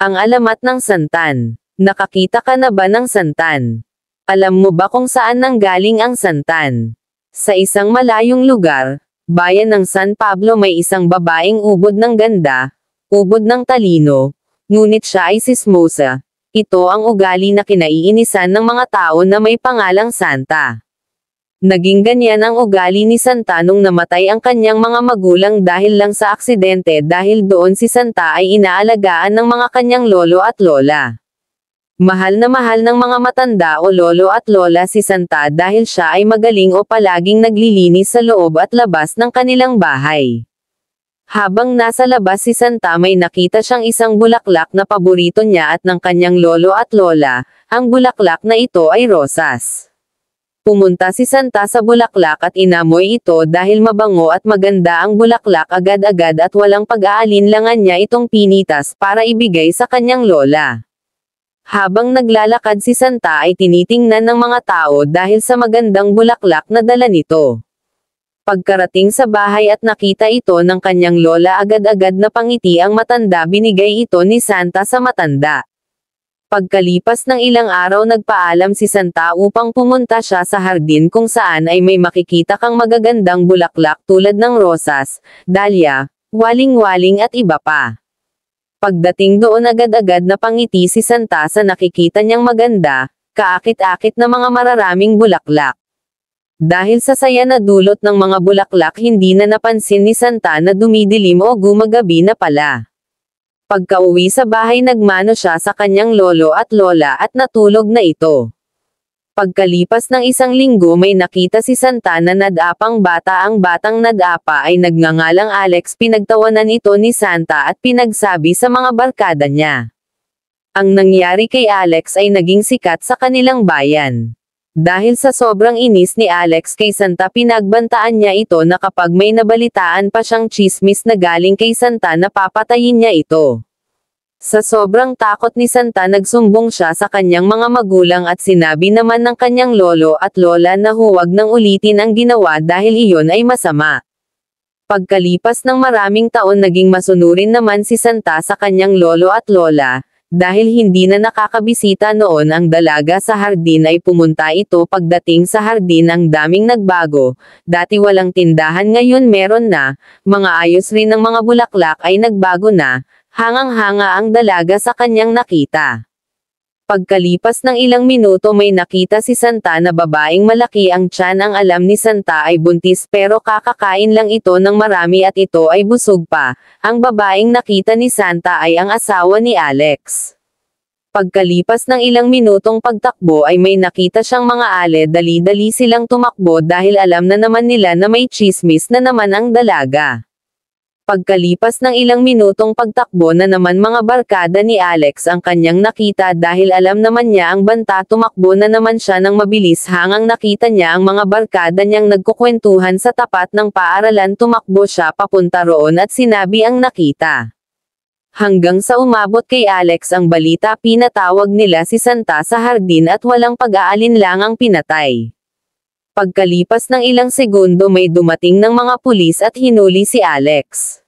Ang alamat ng santan. Nakakita ka na ba ng santan? Alam mo ba kung saan nanggaling ang santan? Sa isang malayong lugar, bayan ng San Pablo may isang babaeng ubod ng ganda, ubod ng talino, ngunit siya ay sismosa. Ito ang ugali na kinaiinisan ng mga tao na may pangalang Santa. Naging ganyan ang ugali ni Santa nung namatay ang kanyang mga magulang dahil lang sa aksidente dahil doon si Santa ay inaalagaan ng mga kanyang lolo at lola. Mahal na mahal ng mga matanda o lolo at lola si Santa dahil siya ay magaling o palaging naglilinis sa loob at labas ng kanilang bahay. Habang nasa labas si Santa may nakita siyang isang bulaklak na paborito niya at ng kanyang lolo at lola, ang bulaklak na ito ay rosas. Pumunta si Santa sa bulaklak at inamoy ito dahil mabango at maganda ang bulaklak agad-agad at walang pag-aalinlangan niya itong pinitas para ibigay sa kanyang lola. Habang naglalakad si Santa ay tinitingnan ng mga tao dahil sa magandang bulaklak na dala nito. Pagkarating sa bahay at nakita ito ng kanyang lola agad-agad na pangiti ang matanda binigay ito ni Santa sa matanda. Pagkalipas ng ilang araw nagpaalam si Santa upang pumunta siya sa hardin kung saan ay may makikita kang magagandang bulaklak tulad ng rosas, dahlia, waling-waling at iba pa. Pagdating doon agad-agad na pangiti si Santa sa nakikita niyang maganda, kaakit-akit na mga mararaming bulaklak. Dahil sa saya na dulot ng mga bulaklak hindi na napansin ni Santa na dumidilim o gumagabi na pala. Pagkauwi sa bahay nagmano siya sa kanyang lolo at lola at natulog na ito. Pagkalipas ng isang linggo may nakita si Santana nadapang bata ang batang nadapa ay nagngangalang Alex pinagtawanan ito ni Santa at pinagsabi sa mga barkada niya. Ang nangyari kay Alex ay naging sikat sa kanilang bayan. Dahil sa sobrang inis ni Alex kay Santa pinagbantaan niya ito na kapag may nabalitaan pa siyang chismis na galing kay Santa na papatayin niya ito. Sa sobrang takot ni Santa nagsumbong siya sa kanyang mga magulang at sinabi naman ng kanyang lolo at lola na huwag nang ulitin ang ginawa dahil iyon ay masama. Pagkalipas ng maraming taon naging masunurin naman si Santa sa kanyang lolo at lola, dahil hindi na nakakabisita noon ang dalaga sa hardin ay pumunta ito pagdating sa hardin ang daming nagbago, dati walang tindahan ngayon meron na, mga ayos rin ng mga bulaklak ay nagbago na, hangang-hanga ang dalaga sa kanyang nakita. Pagkalipas ng ilang minuto may nakita si Santa na babaeng malaki ang tiyan ang alam ni Santa ay buntis pero kakakain lang ito ng marami at ito ay busog pa. Ang babaeng nakita ni Santa ay ang asawa ni Alex. Pagkalipas ng ilang minutong pagtakbo ay may nakita siyang mga ale dali-dali silang tumakbo dahil alam na naman nila na may chismis na naman ang dalaga. Pagkalipas ng ilang minutong pagtakbo na naman mga barkada ni Alex ang kanyang nakita dahil alam naman niya ang banta tumakbo na naman siya ng mabilis hangang nakita niya ang mga barkada niyang nagkukwentuhan sa tapat ng paaralan tumakbo siya papunta roon at sinabi ang nakita. Hanggang sa umabot kay Alex ang balita pinatawag nila si Santa sa hardin at walang pag-aalinlangang pinatay. Pagkalipas ng ilang segundo may dumating ng mga pulis at hinuli si Alex.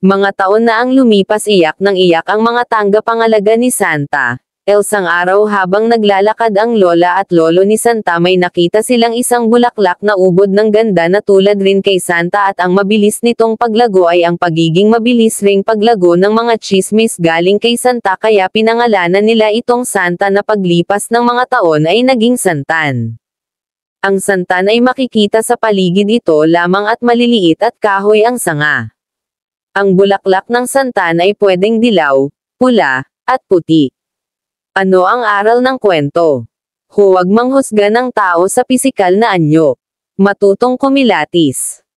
Mga taon na ang lumipas iyak ng iyak ang mga tangga pangalaga ni Santa. Elsang araw habang naglalakad ang lola at lolo ni Santa may nakita silang isang bulaklak na ubod ng ganda na tulad rin kay Santa at ang mabilis nitong paglago ay ang pagiging mabilis ring paglago ng mga chismis galing kay Santa kaya pinangalanan nila itong Santa na paglipas ng mga taon ay naging Santan. Ang santan ay makikita sa paligid ito lamang at maliliit at kahoy ang sanga. Ang bulaklak ng santan ay pwedeng dilaw, pula, at puti. Ano ang aral ng kwento? Huwag manghusga ng tao sa pisikal na anyo. Matutong kumilatis.